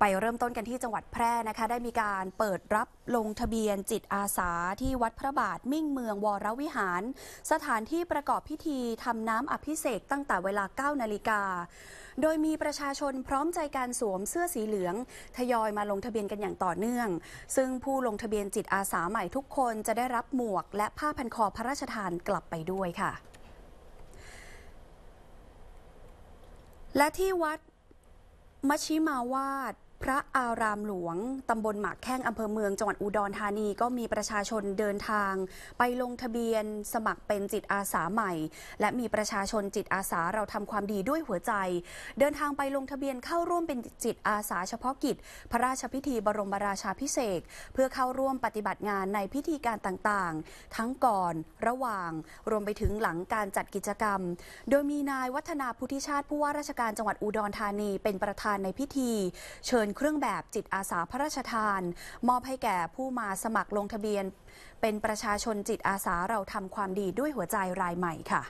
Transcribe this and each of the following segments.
ไปเริ่มต้นกันที่จังหวัดแพร่นะคะ ได้มีการเปิดรับลงทะเบียนจิตอาสาที่วัดพระบาทมิ่งเมืองวรวิหาร สถานที่ประกอบพิธีทำน้ำอภิเษกตั้งแต่เวลา 9นาฬิกาโดยมีประชาชนพร้อมใจการสวมเสื้อสีเหลืองทยอยมาลงทะเบียนกันอย่างต่อเนื่อง ซึ่งผู้ลงทะเบียนจิตอาสาใหม่ทุกคนจะได้รับหมวก และผ้าพันคอพระราชทานกลับไปด้วยค่ะ และที่วัดมชิมาวาดพระอารามหลวง ตำบลหมากแข้งอำเภอเมือง จังหวัดอุดรธานี ก็มีประชาชนเดินทาง ไปลงทะเบียนสมัครเป็นจิตอาสาใหม่ และมีประชาชนจิตอาสาเราทำความดีด้วยหัวใจ เดินทางไปลงทะเบียนเข้าร่วมเป็นจิตอาสาเฉพาะกิจ พระราชพิธีบรมราชาพิเศษ เพื่อเข้าร่วมปฏิบัติงานในพิธีการต่างๆ ทั้งก่อน ระหว่าง รวมไปถึงหลังการจัดกิจกรรม โดยมีนายวัฒนา พุทธิชาติ ผู้ว่าราชการจังหวัดอุดรธานี เป็นประธานในพิธี เชิญเครื่องแบบจิตอาสาพระราชทาน มอบให้แก่ผู้มาสมัครลงทะเบียน เป็นประชาชนจิตอาสาเราทำความดีด้วยหัวใจรายใหม่ค่ะ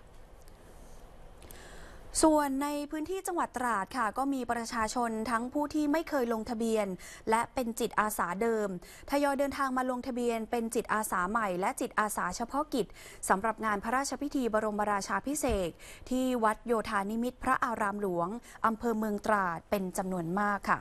ส่วนในพื้นที่จังหวัดตราดค่ะ ก็มีประชาชนทั้งผู้ที่ไม่เคยลงทะเบียน และเป็นจิตอาสาเดิม ทยอยเดินทางมาลงทะเบียนเป็นจิตอาสาใหม่ และจิตอาสาเฉพาะกิจสำหรับงานพระราชพิธีบรมราชาพิเศษที่วัดโยธานิมิตรพระอารามหลวงอำเภอเมืองตราดเป็นจำนวนมากค่ะ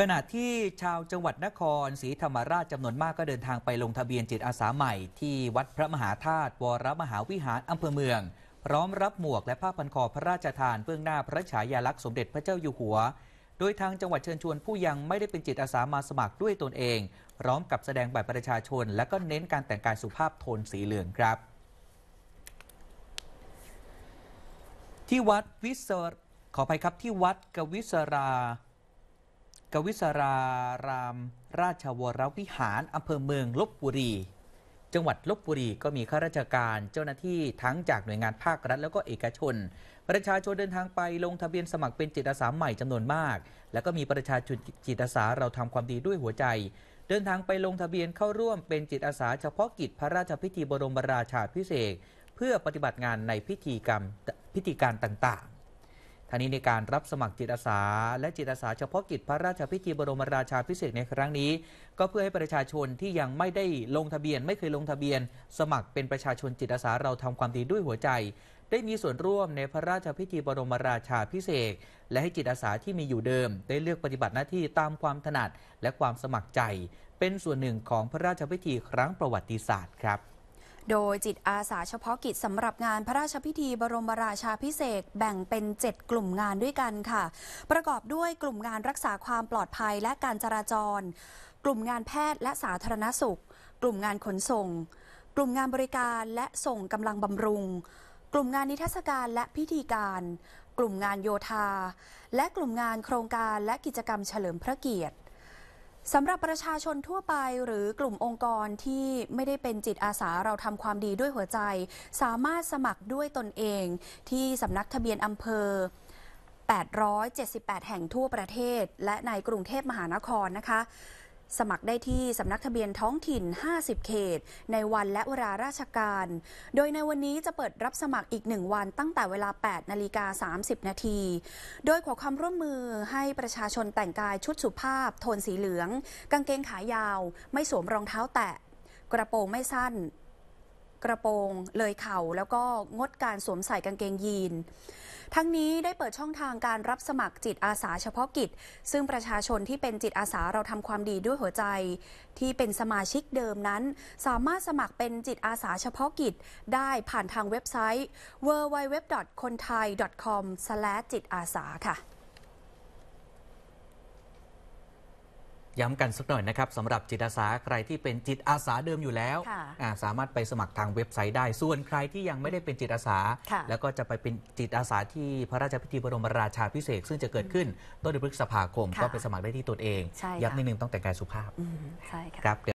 ขณะที่ชาวจังหวัดนครศรีธรรมราชจำนวนมากก็เดินทางไปลงทะเบียนจิตอาสาใหม่ ที่วัดพระมหาธาตุวรมหาวิหารอำเภอเมือง พร้อมรับหมวกและผ้าพันคอพระราชทาน เบื้องหน้าพระฉายาลักษณ์สมเด็จพระเจ้าอยู่หัว โดยทางจังหวัดเชิญชวนผู้ยังไม่ได้เป็นจิตอาสามาสมัครด้วยตนเอง พร้อมกับแสดงบัตรประชาชน และก็เน้นการแต่งกายสุภาพโทนสีเหลืองครับ ที่วัดวิศขออภัยครับที่วัดกวิศราวิสาราราม ราชวรวิหารอำเภอเมืองลบบุรี จังหวัดลบบุรีก็มีข้าราชการเจ้าหน้าที่ทั้งจากหน่วยงานภาครัฐ แล้วก็เอกชน ประชาชนเดินทางไปลงทะเบียนสมัครเป็นจิตอาสาใหม่จำนวนมาก แล้วก็มีประชาชนจิตอาสาเราทำความดีด้วยหัวใจ เดินทางไปลงทะเบียนเข้าร่วมเป็นจิตอาสา เฉพาะกิจพระราชพิธีบรมราชาพิเศษเพื่อปฏิบัติงานในพิธีกรรมพิธีการต่างทางนี้ในการรับสมัครจิตอาสาและจิตอาสาเฉพาะกิจพระราชพิธีบรมราชาพิเศษในครั้งนี้ ก็เพื่อให้ประชาชนที่ยังไม่ได้ลงทะเบียนไม่เคยลงทะเบียน สมัครเป็นประชาชนจิตอาสาเราทำความดีด้วยหัวใจ ได้มีส่วนร่วมในพระราชพิธีบรมราชาพิเศษและให้จิตอาสาที่มีอยู่เดิม ได้เลือกปฏิบัติหน้าที่ตามความถนัดและความสมัครใจ เป็นส่วนหนึ่งของพระราชพิธี ครั้งประวัติศาสตร์ครับโดยจิตอาสาเฉพาะกิจสำหรับงานพระราชพิธีบรมราชาพิเศษแบ่งเป็น 7 กลุ่มงานด้วยกันค่ะ ประกอบด้วยกลุ่มงานรักษาความปลอดภัยและการจราจร กลุ่มงานแพทย์และสาธารณสุข กลุ่มงานขนส่ง กลุ่มงานบริการและส่งกำลังบำรุง กลุ่มงานนิทรรศการและพิธีการ กลุ่มงานโยธา และกลุ่มงานโครงการและกิจกรรมเฉลิมพระเกียรติสำหรับประชาชนทั่วไปหรือกลุ่มองค์กรที่ไม่ได้เป็นจิตอาสาเราทำความดีด้วยหัวใจ สามารถสมัครด้วยตนเองที่สำนักทะเบียนอำเภอ 878 แห่งทั่วประเทศและในกรุงเทพมหานครนะคะสมัครได้ที่สำนักทะเบียนท้องถิ่น 50 เขต ในวันและเวลาราชการ โดยในวันนี้จะเปิดรับสมัครอีก1วันตั้งแต่เวลา 8 นาฬิกา 30 นาที โดยขอความร่วมมือให้ประชาชนแต่งกายชุดสุภาพ โทนสีเหลือง กางเกงขายาว ไม่สวมรองเท้าแตะ กระโปรงไม่สั้นกระโปรงเลยเข่า แล้วก็งดการสวมใส่กางเกงยีน ทั้งนี้ได้เปิดช่องทางการรับสมัครจิตอาสาเฉพาะกิจ ซึ่งประชาชนที่เป็นจิตอาสาเราทำความดีด้วยหัวใจ ที่เป็นสมาชิกเดิมนั้น สามารถสมัครเป็นจิตอาสาเฉพาะกิจ ได้ผ่านทางเว็บไซต์ w w w k o n t a i c o m j i t อา a s a ค่ะย้ำกันสักหน่อยนะครับสำหรับจิตอาสาใครที่เป็นจิตอาสาเดิมอยู่แล้ว สามารถไปสมัครทางเว็บไซต์ได้ ส่วนใครที่ยังไม่ได้เป็นจิตอาสา แล้วก็จะไปเป็นจิตอาสาที่พระราชพิธีบรมราชาพิเศษซึ่งจะเกิดขึ้นต้นเดือนพฤษภาคมก็ไปสมัครได้ที่ตนเองย้ำนิดนึงต้องแต่งกายสุภาพครับ